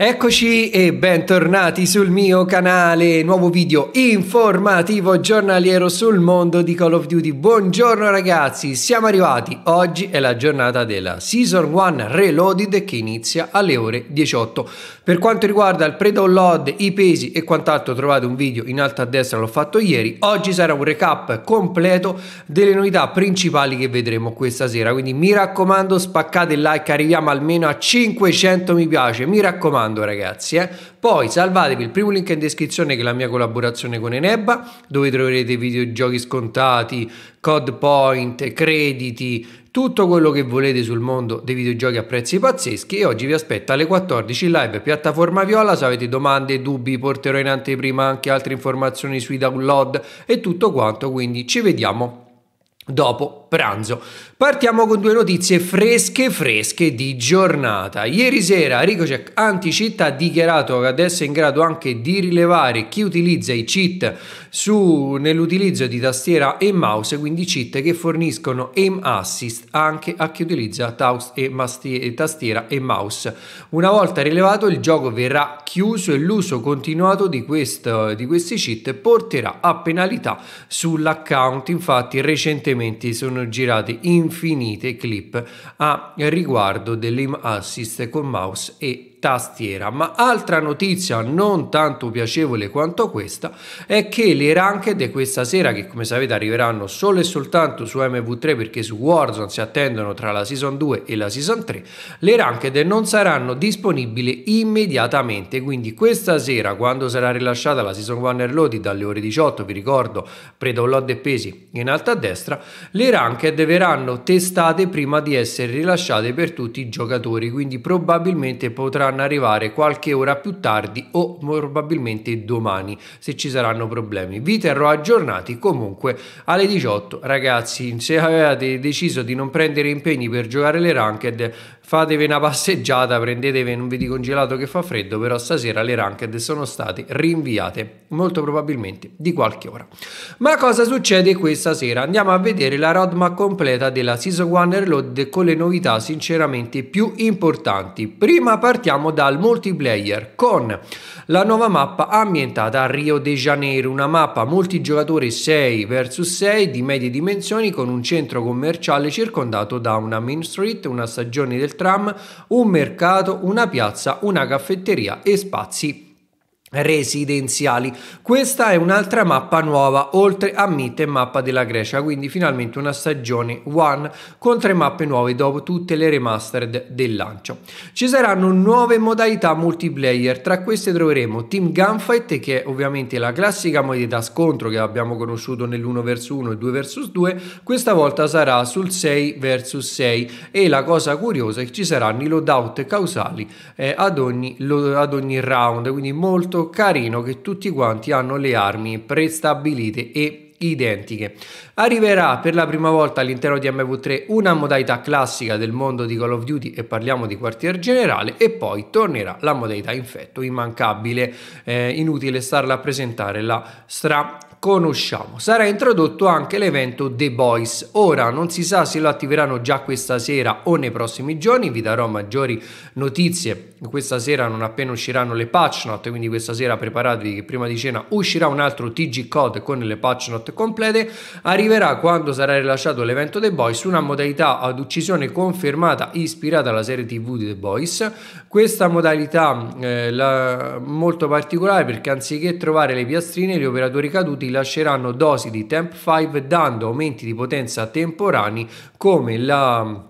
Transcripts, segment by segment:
Eccoci e bentornati sul mio canale, nuovo video informativo giornaliero sul mondo di Call of Duty. Buongiorno ragazzi, siamo arrivati. Oggi è la giornata della Season 1 Reloaded che inizia alle ore 18. Per quanto riguarda il pre-download, i pesi e quant'altro trovate un video in alto a destra, l'ho fatto ieri. Oggi sarà un recap completo delle novità principali che vedremo questa sera. Quindi mi raccomando spaccate il like, arriviamo almeno a 500 mi piace, mi raccomando raccomando ragazzi. Eh? Poi salvatevi il primo link in descrizione che è la mia collaborazione con Eneba, dove troverete videogiochi scontati, code point, crediti, tutto quello che volete sul mondo dei videogiochi a prezzi pazzeschi e oggi vi aspetto alle 14 live piattaforma viola se avete domande, dubbi porterò in anteprima anche altre informazioni sui download e tutto quanto quindi ci vediamo dopo pranzo. Partiamo con due notizie fresche fresche di giornata. Ieri sera Ricocek anti-cheat ha dichiarato che adesso è in grado anche di rilevare chi utilizza i cheat su, nell'utilizzo di tastiera e mouse, quindi cheat che forniscono aim assist anche a chi utilizza e e tastiera e mouse. Una volta rilevato il gioco verrà chiuso e l'uso continuato di, questo, di questi cheat porterà a penalità sull'account. Infatti recentemente sono sono girate infinite clip a riguardo dell'im assist con mouse e tastiera. Ma altra notizia non tanto piacevole quanto questa è che le ranked questa sera, che come sapete arriveranno solo e soltanto su MV3 perché su Warzone si attendono tra la Season 2 e la Season 3, le ranked non saranno disponibili immediatamente. Quindi questa sera, quando sarà rilasciata la Season 1 Airloaded dalle ore 18, vi ricordo, pre-download e pesi in alto a destra, le ranked verranno testate prima di essere rilasciate per tutti i giocatori, quindi probabilmente potranno potranno arrivare qualche ora più tardi o probabilmente domani se ci saranno problemi. Vi terrò aggiornati comunque alle 18. Ragazzi, se avete deciso di non prendere impegni per giocare le ranked, fatevi una passeggiata, prendetevi un video congelato che fa freddo, però stasera le ranked sono state rinviate molto probabilmente di qualche ora. Ma cosa succede questa sera? Andiamo a vedere la roadmap completa della Season 1 Reload con le novità sinceramente più importanti. Prima partiamo partiamo dal multiplayer con la nuova mappa ambientata a Rio de Janeiro, una mappa multigiocatore 6 vs 6 di medie dimensioni con un centro commerciale circondato da una main street, una stagione del tram, un mercato, una piazza, una caffetteria e spazi residenziali. Questa è un'altra mappa nuova, oltre a Myth e Mappa della Grecia, quindi finalmente una stagione one con tre mappe nuove dopo tutte le remastered del lancio. Ci saranno nuove modalità multiplayer, tra queste troveremo Team Gunfight che è ovviamente la classica modalità scontro che abbiamo conosciuto nell'1 vs 1 e 2 vs 2, questa volta sarà sul 6 vs 6 e la cosa curiosa è che ci saranno i loadout causali eh, ad, ogni, ad ogni round, quindi molto molto carino che tutti quanti hanno le armi prestabilite e identiche. Arriverà per la prima volta all'interno di MV3 una modalità classica del mondo di Call of Duty e parliamo di quartier generale e poi tornerà la modalità infetto immancabile, eh, inutile starla a presentare la stra conosciamo. Sarà introdotto anche l'evento The Boys. Ora non si sa se lo attiveranno già questa sera o nei prossimi giorni, vi darò maggiori notizie questa sera non appena usciranno le patch note, quindi questa sera preparatevi che prima di cena uscirà un altro TG code con le patch note complete. Arriverà quando sarà rilasciato l'evento The Boys, una modalità ad uccisione confermata ispirata alla serie TV di The Boys. Questa modalità eh, molto particolare perché anziché trovare le piastrine, gli operatori caduti rilasceranno dosi di Temp5 dando aumenti di potenza temporanei come la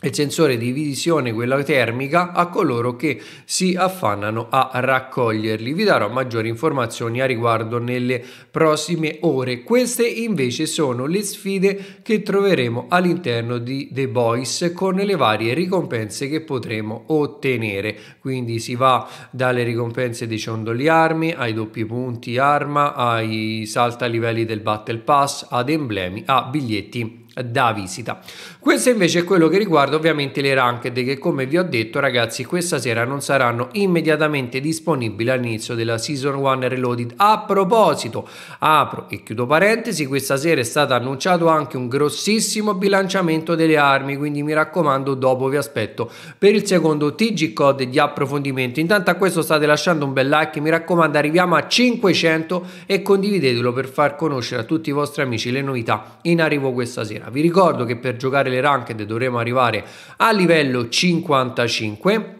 il sensore di visione, quella termica, a coloro che si affannano a raccoglierli. Vi darò maggiori informazioni a riguardo nelle prossime ore. Queste invece sono le sfide che troveremo all'interno di The Boys con le varie ricompense che potremo ottenere. Quindi si va dalle ricompense dei ciondoli armi, ai doppi punti arma, ai salta livelli del Battle Pass, ad emblemi, a biglietti da visita. Questo invece è quello che riguarda ovviamente le ranked che come vi ho detto ragazzi questa sera non saranno immediatamente disponibili all'inizio della Season 1 Reloaded. A proposito, apro e chiudo parentesi, questa sera è stato annunciato anche un grossissimo bilanciamento delle armi, quindi mi raccomando dopo vi aspetto per il secondo TG Code di approfondimento. Intanto a questo state lasciando un bel like, mi raccomando arriviamo a 500 e condividetelo per far conoscere a tutti i vostri amici le novità in arrivo questa sera settimana. Vi ricordo che per giocare le ranked dovremo arrivare a livello 55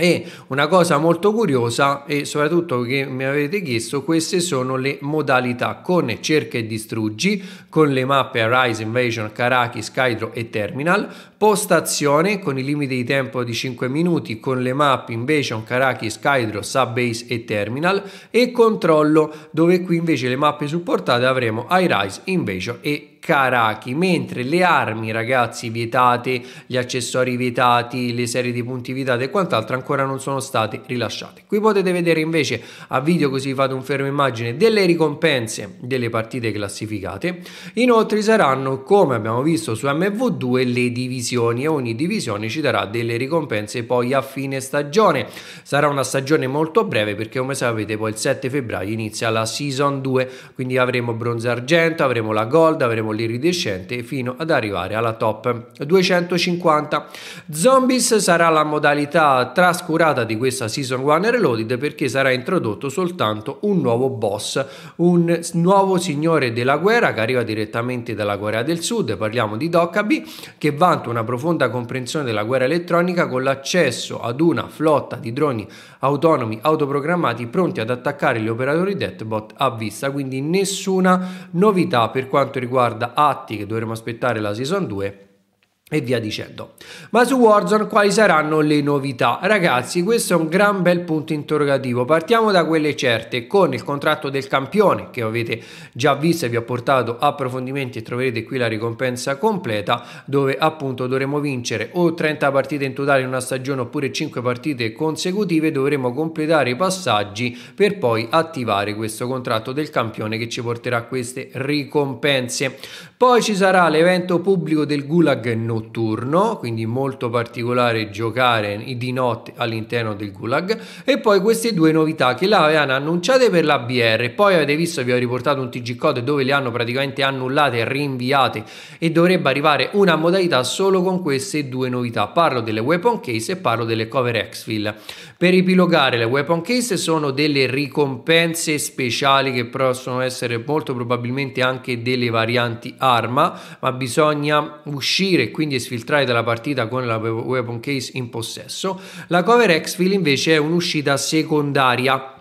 e una cosa molto curiosa e soprattutto che mi avete chiesto, queste sono le modalità con cerca e distruggi, con le mappe Arise, Invasion, Karaki, Skydro e Terminal, postazione con i limiti di tempo di 5 minuti con le mappe Invasion, Karaki, Skydro, Subbase e Terminal e controllo dove qui invece le mappe supportate avremo Arise, Invasion e Terminal. Karaki, mentre le armi ragazzi vietate, gli accessori vietati, le serie di punti vietate e quant'altro ancora non sono state rilasciate. Qui potete vedere invece a video così fate un fermo immagine delle ricompense delle partite classificate. Inoltre saranno come abbiamo visto su MV2 le divisioni e ogni divisione ci darà delle ricompense poi a fine stagione. Sarà una stagione molto breve perché come sapete poi il 7 febbraio inizia la season 2, quindi avremo bronzo argento, avremo la gold, avremo all'iridescente fino ad arrivare alla top 250. Zombies sarà la modalità trascurata di questa Season 1 Reloaded perché sarà introdotto soltanto un nuovo boss, un nuovo signore della guerra che arriva direttamente dalla Corea del Sud, parliamo di Dokkabi, che vanta una profonda comprensione della guerra elettronica con l'accesso ad una flotta di droni autonomi autoprogrammati pronti ad attaccare gli operatori Deathbot a vista, quindi nessuna novità per quanto riguarda riguarda atti che dovremo aspettare la season 2 e via dicendo. Ma su Warzone quali saranno le novità? Ragazzi, questo è un gran bel punto interrogativo. Partiamo da quelle certe, con il contratto del campione che avete già visto e vi ho portato approfondimenti e troverete qui la ricompensa completa dove appunto dovremo vincere o 30 partite in totale in una stagione oppure 5 partite consecutive, dovremo completare i passaggi per poi attivare questo contratto del campione che ci porterà queste ricompense. Poi ci sarà l'evento pubblico del Gulag notturno, quindi molto particolare giocare di notte all'interno del Gulag e poi queste due novità che l'avevano annunciate per la BR, poi avete visto vi ho riportato un TG code dove le hanno praticamente annullate e rinviate e dovrebbe arrivare una modalità solo con queste due novità, parlo delle weapon case e parlo delle cover exfil. Per epilogare le weapon case sono delle ricompense speciali che possono essere molto probabilmente anche delle varianti arma, ma bisogna uscire quindi quindi esfiltrare dalla partita con la weapon case in possesso. La cover exfil invece è un'uscita secondaria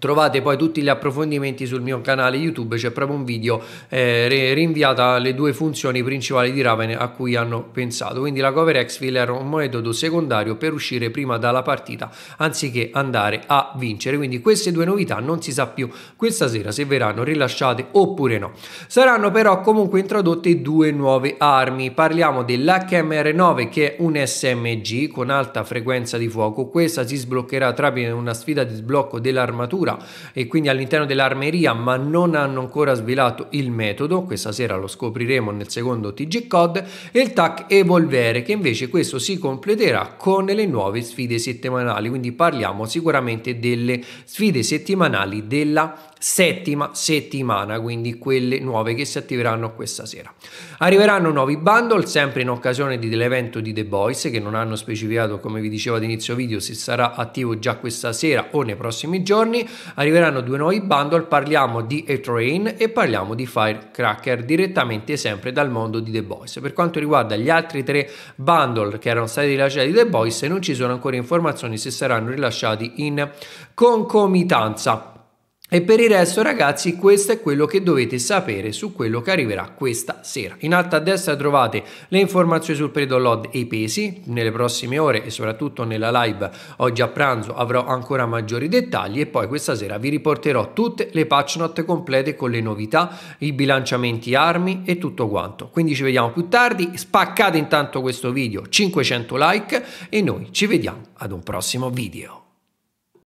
Trovate poi tutti gli approfondimenti sul mio canale YouTube, c'è proprio un video eh, rinviata le due funzioni principali di Raven a cui hanno pensato. Quindi la cover exfil era un metodo secondario per uscire prima dalla partita anziché andare a vincere. Quindi queste due novità non si sa più questa sera se verranno rilasciate oppure no. Saranno però comunque introdotte due nuove armi. Parliamo dell'HMR9 che è un SMG con alta frequenza di fuoco. Questa si sbloccherà tramite una sfida di sblocco dell'armatura struttura e quindi all'interno dell'armeria, ma non hanno ancora svelato il metodo, questa sera lo scopriremo nel secondo TG COD, e il TAC Evolvere, che invece questo si completerà con le nuove sfide settimanali, quindi parliamo sicuramente delle sfide settimanali della settima settimana, quindi quelle nuove che si attiveranno questa sera. Arriveranno nuovi bundle, sempre in occasione dell'evento di The Boys, che non hanno specificato, come vi dicevo ad inizio video, se sarà attivo già questa sera o nei prossimi giorni. Arriveranno due nuovi bundle, parliamo di A-Train e parliamo di Firecracker, direttamente sempre dal mondo di The Boys. Per quanto riguarda gli altri tre bundle che erano stati rilasciati di The Boys, non ci sono ancora informazioni se saranno rilasciati in concomitanza. E per il resto ragazzi questo è quello che dovete sapere su quello che arriverà questa sera. In alto a destra trovate le informazioni sul periodo LOD e i pesi, nelle prossime ore e soprattutto nella live oggi a pranzo avrò ancora maggiori dettagli e poi questa sera vi riporterò tutte le patch note complete con le novità, i bilanciamenti armi e tutto quanto. Quindi ci vediamo più tardi, spaccate intanto questo video 500 like e noi ci vediamo ad un prossimo video.